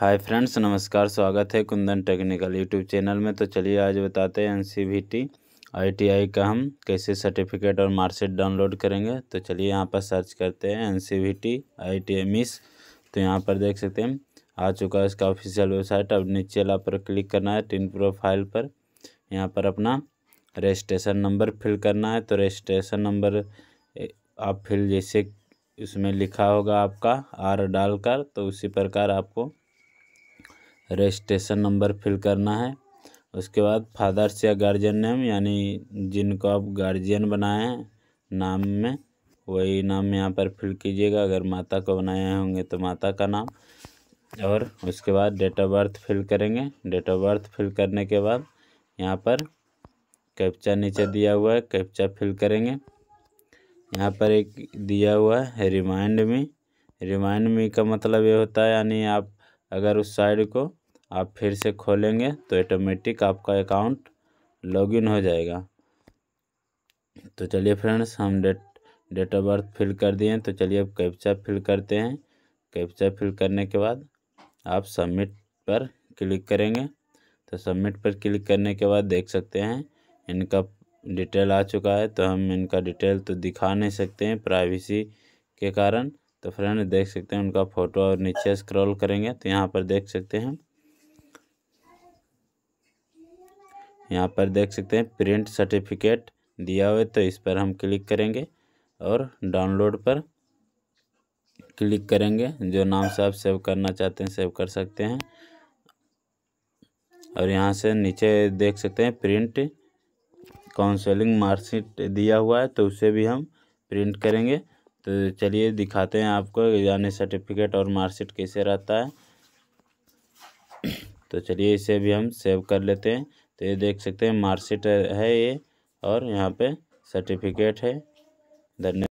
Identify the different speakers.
Speaker 1: hi friends नमस्कार स्वागत है कुंदन टेक्निकल यूट्यूब चैनल में तो चलिए आज बताते हैं एन आईटीआई का हम कैसे सर्टिफिकेट और मार्कशीट डाउनलोड करेंगे तो चलिए यहाँ पर सर्च करते हैं एन आईटीआई मिस तो यहाँ पर देख सकते हैं आ चुका है इसका ऑफिशियल वेबसाइट अब नीचे ला पर क्लिक करना है टिन प्रोफाइल पर यहाँ पर अपना रजिस्ट्रेशन नंबर फिल करना है तो रजिस्ट्रेशन नंबर आप फिल जैसे उसमें लिखा होगा आपका आर डालकर तो उसी प्रकार आपको रजिस्ट्रेशन नंबर फिल करना है उसके बाद फादर्स या गार्जियन नेम यानी जिनको आप गार्जियन बनाए हैं नाम में वही नाम यहाँ पर फिल कीजिएगा अगर माता को बनाए होंगे तो माता का नाम और उसके बाद डेट ऑफ बर्थ फिल करेंगे डेट ऑफ बर्थ फिल करने के बाद यहाँ पर कैप्चा नीचे दिया हुआ है कैप्चा फिल करेंगे यहाँ पर एक दिया हुआ है रिमाइंड मी रिमाइंड मी का मतलब ये होता है यानी आप अगर उस साइड को आप फिर से खोलेंगे तो ऑटोमेटिक आपका अकाउंट लॉगिन हो जाएगा तो चलिए फ्रेंड्स हम date date of birth fill कर दिए हैं तो चलिए अब कैप्चा फिल करते हैं कैप्चा फिल करने के बाद आप सबमिट पर क्लिक करेंगे तो सबमिट पर क्लिक करने के बाद देख सकते हैं इनका डिटेल आ चुका है तो हम इनका डिटेल तो दिखा नहीं सकते हैं प्राइवेसी के कारण तो फ्रेंड देख सकते हैं उनका फ़ोटो और नीचे स्क्रॉल करेंगे तो यहाँ पर देख सकते हैं यहाँ पर देख सकते हैं प्रिंट सर्टिफिकेट दिया हुआ है तो इस पर हम क्लिक करेंगे और डाउनलोड पर क्लिक करेंगे जो नाम से आप सेव करना चाहते हैं सेव कर सकते हैं और यहाँ से नीचे देख सकते हैं प्रिंट काउंसलिंग मार्कशीट दिया हुआ है तो उसे भी हम प्रिंट करेंगे तो चलिए दिखाते हैं आपको यानी सर्टिफिकेट और मार्कशीट कैसे रहता है तो चलिए इसे भी हम सेव कर लेते हैं तो ये देख सकते हैं मार्कशीट है ये और यहाँ पे सर्टिफिकेट है धन्यवाद